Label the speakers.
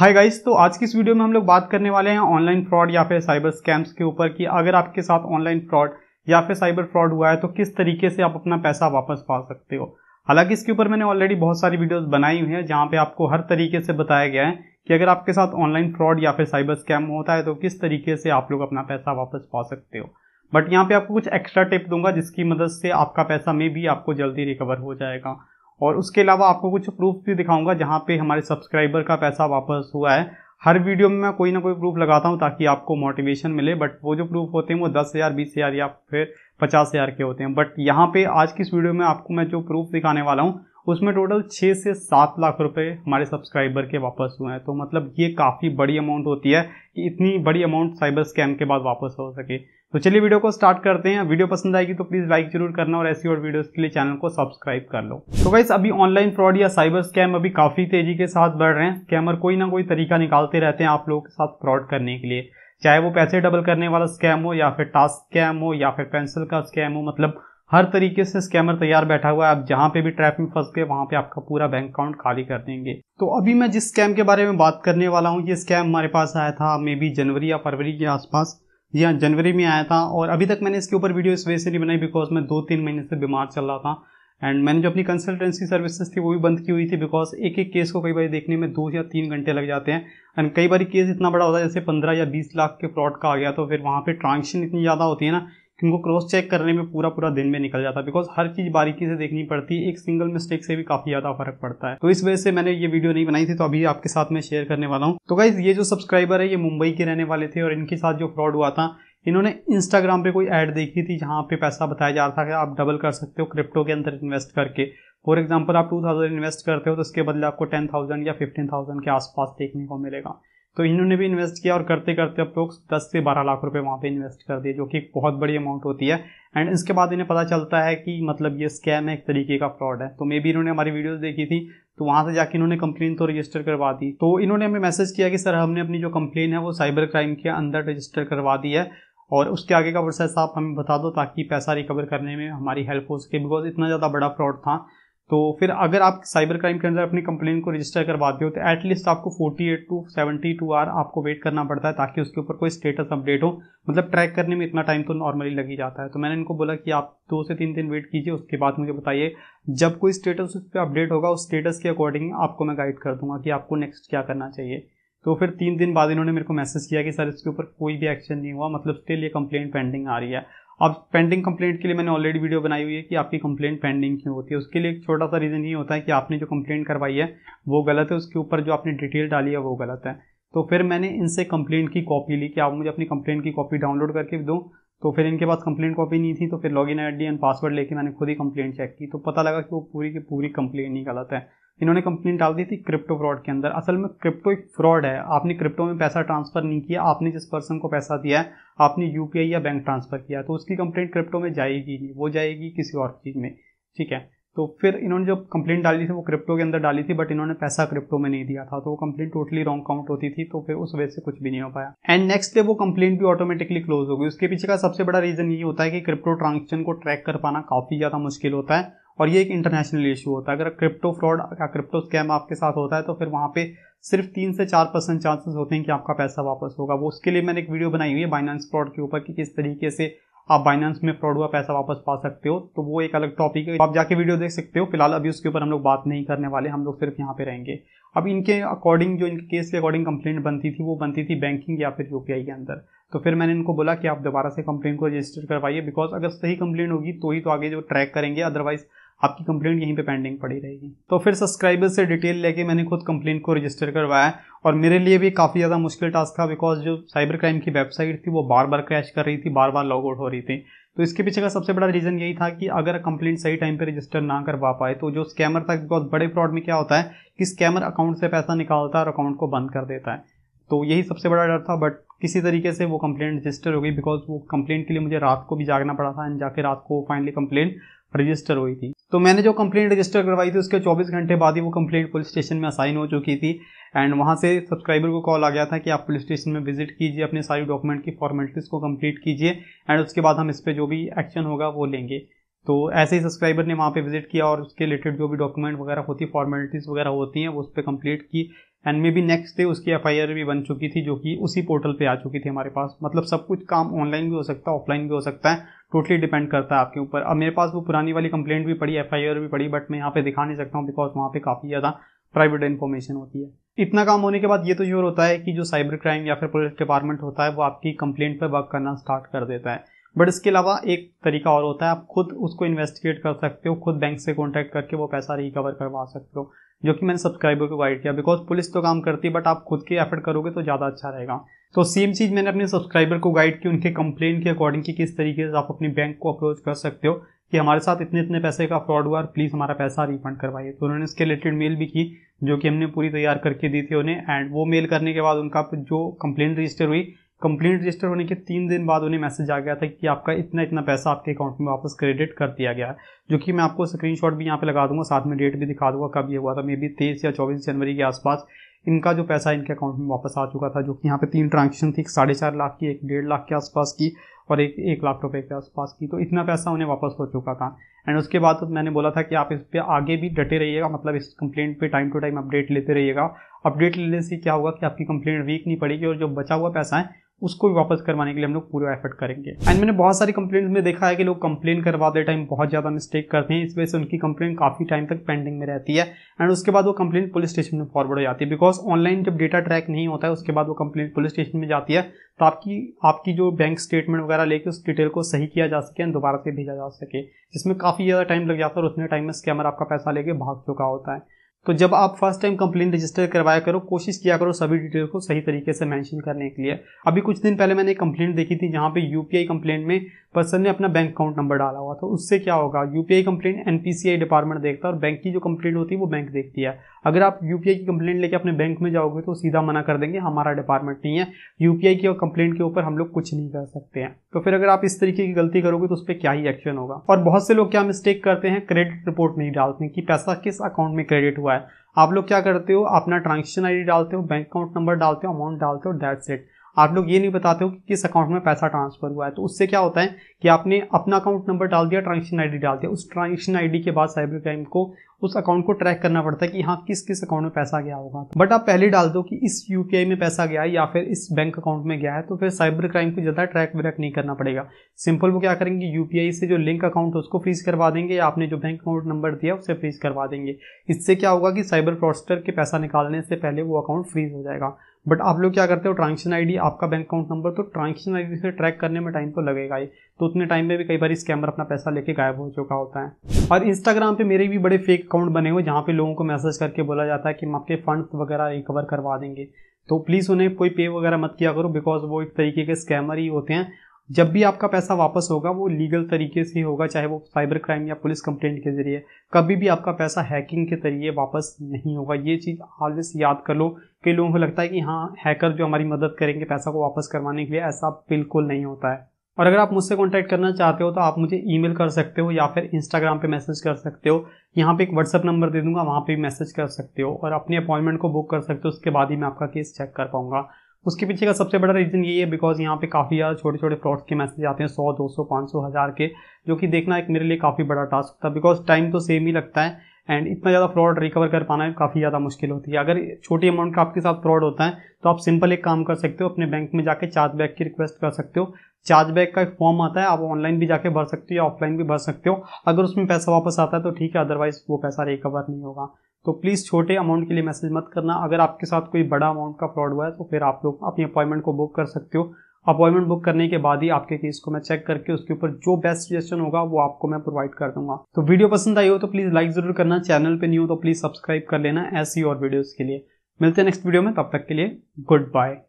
Speaker 1: hi guys तो आज की इस वीडियो में हम लोग बात करने वाले हैं ऑनलाइन फ्रॉड या फिर साइबर स्कैम्स के ऊपर कि अगर आपके साथ ऑनलाइन फ्रॉड या फिर साइबर फ्रॉड हुआ है तो किस तरीके से आप अपना पैसा वापस पा सकते हो हालांकि इसके ऊपर मैंने ऑलरेडी बहुत सारी वीडियोस बनाई हुई हैं जहां पे आपको हर तरीके से बताया गया है कि अगर आपके साथ ऑनलाइन फ्रॉड या फिर साइबर स्कैम होता है तो किस तरीके से आप लोग अपना पैसा वापस पा सकते हो बट यहाँ पे आपको कुछ एक्स्ट्रा टिप दूंगा जिसकी मदद से आपका पैसा मे भी आपको जल्दी रिकवर हो जाएगा और उसके अलावा आपको कुछ प्रूफ भी दिखाऊंगा जहाँ पे हमारे सब्सक्राइबर का पैसा वापस हुआ है हर वीडियो में मैं कोई ना कोई प्रूफ लगाता हूँ ताकि आपको मोटिवेशन मिले बट वो जो प्रूफ होते हैं वो दस हज़ार बीस हज़ार या फिर पचास हज़ार के होते हैं बट यहाँ पे आज की इस वीडियो में आपको मैं जो प्रूफ दिखाने वाला हूँ उसमें टोटल छः से सात लाख रुपए हमारे सब्सक्राइबर के वापस हुए हैं तो मतलब ये काफ़ी बड़ी अमाउंट होती है कि इतनी बड़ी अमाउंट साइबर स्कैम के बाद वापस हो सके तो चलिए वीडियो को स्टार्ट करते हैं वीडियो पसंद आएगी तो प्लीज लाइक जरूर करना और ऐसी और वीडियोस के लिए चैनल को सब्सक्राइब कर लो तो गाइस अभी ऑनलाइन फ्रॉड या साइबर स्कैम अभी काफी तेजी के साथ बढ़ रहे हैं स्कैमर कोई ना कोई तरीका निकालते रहते हैं आप लोगों के साथ फ्रॉड करने के लिए चाहे वो पैसे डबल करने वाला स्कैम हो या फिर टास्क स्कैम हो या फिर पेंसिल का स्कैम हो मतलब हर तरीके से स्कैमर तैयार बैठा हुआ है आप जहां पे भी ट्रैप में फंस गए वहां पे आपका पूरा बैंक अकाउंट खाली कर देंगे तो अभी मैं जिस स्कैम के बारे में बात करने वाला हूँ ये स्कैम हमारे पास आया था मे बी जनवरी या फरवरी के आसपास जी हाँ जनवरी में आया था और अभी तक मैंने इसके ऊपर वीडियो इस वजह से नहीं बनाई बिकॉज मैं दो तीन महीने से बीमार चल रहा था एंड मैंने जो अपनी कंसल्टेंसी सर्विसेज थी वो भी बंद की हुई थी बिकॉज एक एक केस को कई बार देखने में दो या तीन घंटे लग जाते हैं एंड कई बार केस इतना बड़ा होता है जैसे पंद्रह या बीस लाख के फ्रॉड का आ गया तो फिर वहाँ पर ट्रांजेक्शन इतनी ज़्यादा होती है ना उनको क्रॉस चेक करने में पूरा पूरा दिन में निकल जाता है बिकॉज हर चीज़ बारीकी से देखनी पड़ती है एक सिंगल मिस्टेक से भी काफ़ी ज़्यादा फर्क पड़ता है तो इस वजह से मैंने ये वीडियो नहीं बनाई थी तो अभी आपके साथ में शेयर करने वाला हूँ तो गाइज ये जो सब्सक्राइबर है ये मुंबई के रहने वाले थे और इनके साथ जो फ्रॉड हुआ था इन्होंने इंस्टाग्राम पे कोई ऐड देखी थी जहाँ पे पैसा बताया जा रहा था कि आप डबल कर सकते हो क्रिप्टो के अंदर इन्वेस्ट करके फॉर एग्जाम्पल आप टू थाउजेंड इन्वेस्ट करते हो तो उसके बदले आपको टेन थाउजेंड या फिफ्टीन थाउजेंड के आसपास देखने को मिलेगा तो इन्होंने भी इन्वेस्ट किया और करते करते अब लोग दस से बारह लाख रुपए वहाँ पे इन्वेस्ट कर दिए जो कि एक बहुत बड़ी अमाउंट होती है एंड इसके बाद इन्हें पता चलता है कि मतलब ये स्कैम है एक तरीके का फ्रॉड है तो मे बी इन्होंने हमारी वीडियोस देखी थी तो वहाँ से जाके इन्होंने कंप्लेन तो रजिस्टर करवा दी तो इन्होंने हमें मैसेज किया कि सर हमने अपनी जो कंप्लेन है वो साइबर क्राइम के अंदर रजिस्टर करवा दी है और उसके आगे का प्रोसेस आप हमें बता दो ताकि पैसा रिकवर करने में हमारी हेल्प हो सके बिकॉज इतना ज़्यादा बड़ा फ्रॉड था तो फिर अगर आप साइबर क्राइम के अंदर अपनी कंप्लेन को रजिस्टर करवाते हो तो एटलीस्ट आपको 48 टू 72 आर आपको वेट करना पड़ता है ताकि उसके ऊपर कोई स्टेटस अपडेट हो मतलब ट्रैक करने में इतना टाइम तो नॉर्मली लग ही जाता है तो मैंने इनको बोला कि आप दो से तीन दिन वेट कीजिए उसके बाद मुझे बताइए जब कोई स्टेटस उस पर अपडेट होगा उस स्टेटस के अकॉर्डिंग आपको मैं गाइड कर दूंगा कि आपको नेक्स्ट क्या करना चाहिए तो फिर तीन दिन बाद इन्होंने मेरे को मैसेज किया कि सर इसके ऊपर कोई भी एक्शन नहीं हुआ मतलब स्टिल ये कंप्लेंट पेंडिंग आ रही है अब पेंडिंग कंप्लेंट के लिए मैंने ऑलरेडी वीडियो बनाई हुई है कि आपकी कंप्लेंट पेंडिंग क्यों होती है उसके लिए एक छोटा सा रीज़न ये होता है कि आपने जो कंप्लेंट करवाई है वो गलत है उसके ऊपर जो आपने डिटेल डाली है वो गलत है तो फिर मैंने इनसे कंप्लेंट की कॉपी ली कि आप मुझे अपनी कंप्लेंट की कॉपी डाउनलोड करके दो तो फिर इनके पास कंप्लेंट कॉपी नहीं थी तो फिर लॉगिन आईडी एंड पासवर्ड लेके मैंने खुद ही कंप्लेंट चेक की तो पता लगा कि वो पूरी की पूरी कंप्लेंट ही गलत है इन्होंने कंप्लेंट डाल दी थी क्रिप्टो फ्रॉड के अंदर असल में क्रिप्टो एक फ्रॉड है आपने क्रिप्टो में पैसा ट्रांसफर नहीं किया आपने जिस पर्सन को पैसा दिया है आपने यू या बैंक ट्रांसफर किया तो उसकी कंप्लेंट क्रिप्टो में जाएगी नहीं वो जाएगी किसी और चीज़ में ठीक है तो फिर इन्होंने जो कंप्लेंट डाली थी वो क्रिप्टो के अंदर डाली थी बट इन्होंने पैसा क्रिप्टो में नहीं दिया था तो वो कंप्लेंट टोटली रॉन्ग काउंट होती थी तो फिर उस वजह से कुछ भी नहीं हो पाया एंड नेक्स्ट डे वो कंप्लेंट भी ऑटोमेटिकली क्लोज हो गई उसके पीछे का सबसे बड़ा रीजन ये होता है कि क्रिप्टो ट्रांजेक्शन को ट्रैक कर पाना काफ़ी ज़्यादा मुश्किल होता है और ये एक इंटरनेशनल इशू होता है अगर क्रिप्टो फ्रॉड या क्रिप्टो स्कैम आपके साथ होता है तो फिर वहाँ पे सिर्फ तीन से चार परसेंट चांसेस होते हैं कि आपका पैसा वापस होगा वो उसके लिए मैंने एक वीडियो बनाई हुई है बाइनेंस फ्रॉड के ऊपर कि किस तरीके से आप बाइनेंस में फ्रॉड हुआ पैसा वापस पा सकते हो तो वो एक अलग टॉपिक है आप जाके वीडियो देख सकते हो फिलहाल अभी उसके ऊपर हम लोग बात नहीं करने वाले हम लोग सिर्फ यहाँ पे रहेंगे अब इनके अकॉर्डिंग जो इनके केस के अकॉर्डिंग कंप्लेंट बनती थी वो बनती थी बैंकिंग या फिर यूपीआई के अंदर तो फिर मैंने इनको बोला कि आप दोबारा से कंप्लेंट को रजिस्टर करवाइए बिकॉज अगर सही कंप्लेंट होगी तो ही तो आगे जो ट्रैक करेंगे अदरवाइज आपकी कंप्लेंट यहीं पे पेंडिंग पड़ी रहेगी तो फिर सब्सक्राइबर से डिटेल लेके मैंने खुद कंप्लेन को रजिस्टर करवाया और मेरे लिए भी काफ़ी ज़्यादा मुश्किल टास्क था बिकॉज जो साइबर क्राइम की वेबसाइट थी वो बार बार क्रैश कर रही थी बार बार लॉग आउट हो रही थी तो इसके पीछे का सबसे बड़ा रीज़न यही था कि अगर कंप्लेंट सही टाइम पर रजिस्टर ना करवा पाए तो जो स्कैमर था बिकॉज बड़े फ्रॉड में क्या होता है कि स्कैमर अकाउंट से पैसा निकालता है और अकाउंट को बंद कर देता है तो यही सबसे बड़ा डर था बट किसी तरीके से वो कंप्लेंट रजिस्टर हो गई बिकॉज वो कंप्लेंट के लिए मुझे रात को भी जागना पड़ा था एंड जाके रात को फाइनली कंप्लेंट रजिस्टर हुई थी तो मैंने जो कंप्लेंट रजिस्टर करवाई थी उसके 24 घंटे बाद ही वो कंप्लेंट पुलिस स्टेशन में असाइन हो चुकी थी एंड वहाँ से सब्सक्राइबर को कॉल आ गया था कि आप पुलिस स्टेशन में विजिट कीजिए अपने सारी डॉक्यूमेंट की फॉर्मेलिटीज़ को कंप्लीट कीजिए एंड उसके बाद हम इस पर जो भी एक्शन होगा वो लेंगे तो ऐसे ही सब्सक्राइबर ने वहाँ पे विजिट किया और उसके रिलेटेड जो भी डॉक्यूमेंट वगैरह होती है फॉर्मेलिटीज़ वगैरह होती हैं वो उस पर कंप्लीट की and maybe next day उसकी एफ भी बन चुकी थी जो कि उसी पोर्टल पे आ चुकी थी हमारे पास मतलब सब कुछ काम ऑनलाइन भी हो सकता है ऑफलाइन भी हो सकता है टोटली डिपेंड करता है आपके ऊपर अब मेरे पास वो पुरानी वाली कंप्लेंट भी पड़ी एफ भी पड़ी बट मैं यहाँ पे दिखा नहीं सकता हूँ बिकॉज वहाँ पे काफ़ी ज़्यादा प्राइवेट इन्फॉर्मेशन होती है इतना काम होने के बाद ये तो श्योर होता है कि जो साइबर क्राइम या फिर पुलिस डिपार्टमेंट होता है वो आपकी कंप्लेंट पर वर्क करना स्टार्ट कर देता है बट इसके अलावा एक तरीका और होता है आप खुद उसको इन्वेस्टिगेट कर सकते हो खुद बैंक से कॉन्टैक्ट करके वो पैसा रिकवर करवा सकते हो जो कि मैंने सब्सक्राइबर को गाइड किया बिकॉज पुलिस तो काम करती है बट आप खुद के एफर्ट करोगे तो ज़्यादा अच्छा रहेगा तो सेम चीज़ मैंने अपने सब्सक्राइबर को गाइड की उनके कंप्लेन के अकॉर्डिंग की किस तरीके से आप अपने बैंक को अप्रोच कर सकते हो कि हमारे साथ इतने इतने पैसे का फ्रॉड हुआ और प्लीज़ हमारा पैसा रिफंड करवाइए तो उन्होंने इसके रिलेटेड मेल भी की जो कि हमने पूरी तैयार करके दी थी उन्हें एंड वो मेल करने के बाद उनका जो कंप्लेंट रजिस्टर हुई कंप्लेंट रजिस्टर होने के तीन दिन बाद उन्हें मैसेज आ गया था कि आपका इतना इतना पैसा आपके अकाउंट में वापस क्रेडिट कर दिया गया है जो कि मैं आपको स्क्रीनशॉट भी यहाँ पे लगा दूंगा साथ में डेट भी दिखा दूंगा कब ये हुआ था मे बी तेईस या चौबीस जनवरी के आसपास इनका जो पैसा इनके अकाउंट में वापस आ चुका था जो कि यहाँ पे तीन ट्रांजेक्शन थी एक साढ़े चार लाख की एक डेढ़ लाख के आसपास की और एक एक लाख रुपए के आसपास की तो इतना पैसा उन्हें वापस हो चुका था एंड उसके बाद तो मैंने बोला था कि आप इस पर आगे भी डटे रहिएगा मतलब इस कंप्लेंट पे टाइम टू टाइम अपडेट लेते रहिएगा अपडेट लेने से क्या होगा कि आपकी कंप्लेंट वीक नहीं पड़ेगी और जो बचा हुआ पैसा है उसको भी वापस करवाने के लिए हम लोग पूरा एफर्ट करेंगे एंड मैंने बहुत सारी कंप्लेंट में देखा है कि लोग कंप्लेन करवाते टाइम बहुत ज़्यादा मिस्टेक करते हैं इस वजह से उनकी कंप्लेंट काफ़ी टाइम तक पेंडिंग में रहती है एंड उसके बाद वो कंप्लेंट पुलिस स्टेशन में फॉरवर्ड हो जाती है बिकॉज ऑनलाइन जब डेटा ट्रैक नहीं होता है उसके बाद वो कंप्लेंट पुलिस स्टेशन में जाती है तो आपकी आपकी जो बैंक स्टेटमेंट वगैरह लेके उस डिटेल को सही किया जा सके एंड दोबारा से भेजा जा सके जिसमें काफ़ी ज़्यादा टाइम लग जाता है और उतने टाइम में स्कैमर आपका पैसा लेके भाग चुका होता है तो जब आप फर्स्ट टाइम कंप्लेन रजिस्टर करवाया करो कोशिश किया करो सभी डिटेल को सही तरीके से मेंशन करने के लिए अभी कुछ दिन पहले मैंने एक कंप्लेंट देखी थी जहाँ पे यूपीआई कंप्लेंट में पर्सन ने अपना बैंक अकाउंट नंबर डाला हुआ था उससे क्या होगा यूपीआई कंप्लेंट एनपीसीआई डिपार्टमेंट देखता है और बैंक की जो कंप्लेंट होती है वो बैंक देखती है अगर आप यूपीआई की कंप्लेंट लेके अपने बैंक में जाओगे तो सीधा मना कर देंगे हमारा डिपार्टमेंट नहीं है यूपीआई की कंप्लेंट के ऊपर हम लोग कुछ नहीं कर सकते हैं तो फिर अगर आप इस तरीके की गलती करोगे तो उस पर क्या ही एक्शन होगा और बहुत से लोग क्या मिस्टेक करते हैं क्रेडिट रिपोर्ट नहीं डालते कि पैसा किस अकाउंट में क्रेडिट हुआ हुआ है आप लोग क्या करते हो अपना ट्रांजेक्शन आईडी डालते हो बैंक अकाउंट नंबर डालते हो अमाउंट डालते हो डेट सेट आप लोग ये नहीं बताते हो कि किस अकाउंट में पैसा ट्रांसफर हुआ है तो उससे क्या होता है कि आपने अपना अकाउंट नंबर डाल दिया ट्रांजेक्शन आईडी डाल दिया उस ट्रांजेक्शन आईडी के बाद साइबर क्राइम को उस अकाउंट को ट्रैक करना पड़ता है कि हाँ किस किस अकाउंट में पैसा गया होगा बट आप पहले डाल दो कि इस आई में पैसा गया है या फिर इस बैंक अकाउंट में गया है तो फिर साइबर क्राइम को ज़्यादा ट्रैक व्रैक नहीं करना पड़ेगा सिंपल वो क्या करेंगे आई से जो लिंक अकाउंट है उसको फ्रीज करवा देंगे या आपने जो बैंक अकाउंट नंबर दिया उसे फ्रीज करवा देंगे इससे क्या होगा कि साइबर फ्रॉडस्टर के पैसा निकालने से पहले वो अकाउंट फ्रीज हो जाएगा बट आप लोग क्या करते हो ट्रांजेक्शन आईडी आपका बैंक अकाउंट नंबर तो ट्रांजेक्शन आईडी से ट्रैक करने में टाइम तो लगेगा ही तो उतने टाइम में भी कई बार स्कैमर अपना पैसा लेके गायब हो चुका होता है और इंस्टाग्राम पे मेरे भी बड़े फेक अकाउंट बने हुए जहाँ पे लोगों को मैसेज करके बोला जाता है कि हम आपके फंड वगैरह रिकवर करवा देंगे तो प्लीज़ उन्हें कोई पे वगैरह मत किया करो बिकॉज वो एक तरीके के स्कैमर ही होते हैं जब भी आपका पैसा वापस होगा वो लीगल तरीके से होगा चाहे वो साइबर क्राइम या पुलिस कंप्लेंट के जरिए कभी भी आपका पैसा हैकिंग के जरिए वापस नहीं होगा ये चीज़ ऑलवेज याद कर लो कई लोगों को लगता है कि हाँ हैकर जो हमारी मदद करेंगे पैसा को वापस करवाने के लिए ऐसा बिल्कुल नहीं होता है और अगर आप मुझसे कॉन्टैक्ट करना चाहते हो तो आप मुझे ई कर सकते हो या फिर इंस्टाग्राम पर मैसेज कर सकते हो यहाँ पे एक व्हाट्सअप नंबर दे दूंगा वहाँ पे मैसेज कर सकते हो और अपनी अपॉइंटमेंट को बुक कर सकते हो उसके बाद ही मैं आपका केस चेक कर पाऊंगा उसके पीछे का सबसे बड़ा रीज़न ये है बिकॉज यहाँ पे काफ़ी ज़्यादा छोटे छोटे फ्रॉड्स के मैसेज आते हैं सौ दो सौ पाँच सौ हज़ार के जो कि देखना एक मेरे लिए काफ़ी बड़ा टास्क था बिकॉज टाइम तो सेम ही लगता है एंड इतना ज़्यादा फ्रॉड रिकवर कर पाना काफ़ी ज़्यादा मुश्किल होती है अगर छोटी अमाउंट का आपके साथ फ्रॉड होता है तो आप सिंपल एक काम कर सकते हो अपने बैंक में जाके चार्जबैक की रिक्वेस्ट कर सकते हो चार्जबैक का एक फॉर्म आता है आप ऑनलाइन भी जाके भर सकते हो या ऑफलाइन भी भर सकते हो अगर उसमें पैसा वापस आता है तो ठीक है अदरवाइज वो पैसा रिकवर नहीं होगा तो प्लीज़ छोटे अमाउंट के लिए मैसेज मत करना अगर आपके साथ कोई बड़ा अमाउंट का फ्रॉड हुआ है तो फिर आप लोग अपनी अपॉइंटमेंट को बुक कर सकते हो अपॉइंटमेंट बुक करने के बाद ही आपके केस को मैं चेक करके उसके ऊपर जो बेस्ट सजेशन होगा वो आपको मैं प्रोवाइड कर दूंगा तो वीडियो पसंद आई हो तो प्लीज़ लाइक ज़रूर करना चैनल पर नहीं हो तो प्लीज़ सब्सक्राइब कर लेना ऐसी और वीडियोज़ के लिए मिलते हैं नेक्स्ट वीडियो में तब तक के लिए गुड बाय